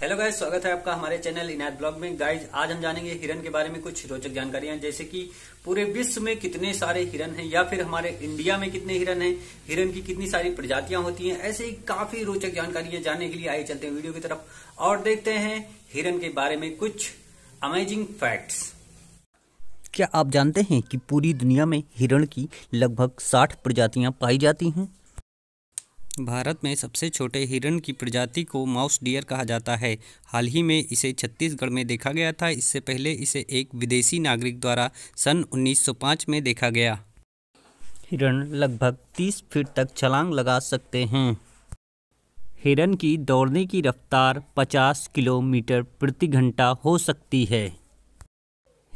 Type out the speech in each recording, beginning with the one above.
hello guys स्वागत है आपका हमारे चैनल इनायत ब्लॉग में गाइज आज हम जानेंगे हिरन के बारे में कुछ रोचक जानकारियां जैसे कि पूरे विश्व में कितने सारे हिरन हैं या फिर हमारे इंडिया में कितने हिरन हैं हिरन की कितनी सारी प्रजातियां होती हैं ऐसे ही काफी रोचक जानकारियां जानने के लिए आइए चलते हैं वीडियो की तरफ और देखते हैं हिरन के बारे में कुछ अमेजिंग फैक्ट्स क्या आप जानते हैं कि पूरी दुनिया में हिरण की लगभग साठ प्रजातियां पाई जाती हैं भारत में सबसे छोटे हिरण की प्रजाति को माउस डियर कहा जाता है हाल ही में इसे छत्तीसगढ़ में देखा गया था इससे पहले इसे एक विदेशी नागरिक द्वारा सन 1905 में देखा गया हिरण लगभग 30 फीट तक छलांग लगा सकते हैं हिरण की दौड़ने की रफ्तार 50 किलोमीटर प्रति घंटा हो सकती है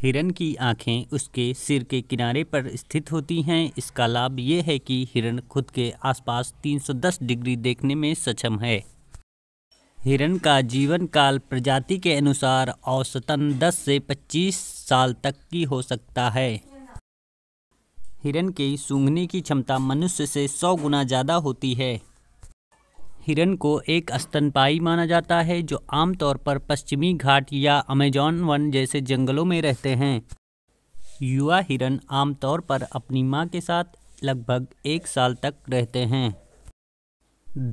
हिरन की आंखें उसके सिर के किनारे पर स्थित होती हैं इसका लाभ यह है कि हिरन खुद के आसपास 310 डिग्री देखने में सक्षम है हिरन का जीवन काल प्रजाति के अनुसार औसतन 10 से 25 साल तक की हो सकता है हिरन की सूंघने की क्षमता मनुष्य से 100 गुना ज़्यादा होती है हिरन को एक स्तनपाई माना जाता है जो आमतौर पर पश्चिमी घाट या अमेजॉन वन जैसे जंगलों में रहते हैं युवा हिरन आमतौर पर अपनी माँ के साथ लगभग एक साल तक रहते हैं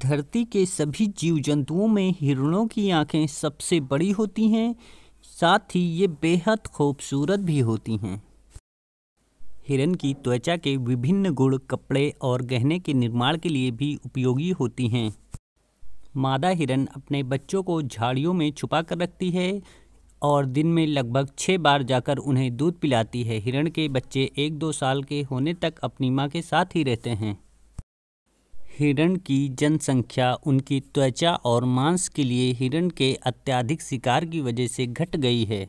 धरती के सभी जीव जंतुओं में हिरणों की आंखें सबसे बड़ी होती हैं साथ ही ये बेहद खूबसूरत भी होती हैं हिरन की त्वचा के विभिन्न गुण कपड़े और गहने के निर्माण के लिए भी उपयोगी होती हैं मादा हिरन अपने बच्चों को झाड़ियों में छुपा कर रखती है और दिन में लगभग छः बार जाकर उन्हें दूध पिलाती है हिरण के बच्चे एक दो साल के होने तक अपनी माँ के साथ ही रहते हैं हिरण की जनसंख्या उनकी त्वचा और मांस के लिए हिरण के अत्याधिक शिकार की वजह से घट गई है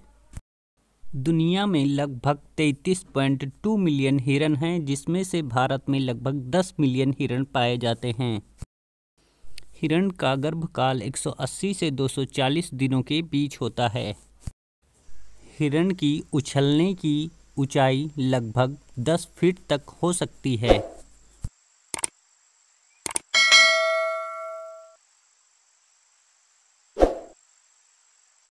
दुनिया में लगभग 33.2 मिलियन हिरण हैं जिसमें से भारत में लगभग 10 मिलियन हिरण पाए जाते हैं हिरण का गर्भकाल 180 से 240 दिनों के बीच होता है हिरण की उछलने की ऊंचाई लगभग 10 फीट तक हो सकती है